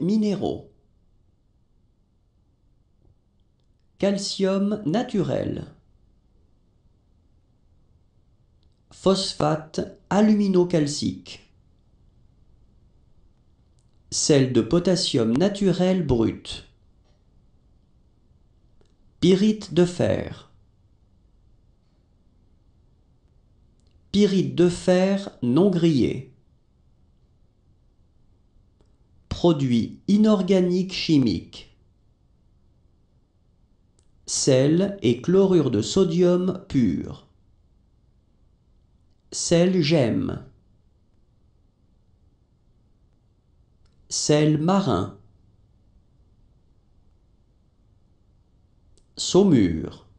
minéraux. Calcium naturel. Phosphate aluminocalcique. Sel de potassium naturel brut. Pyrite de fer. Pyrite de fer non grillé produits inorganiques chimiques sel et chlorure de sodium pur sel gemme sel marin saumure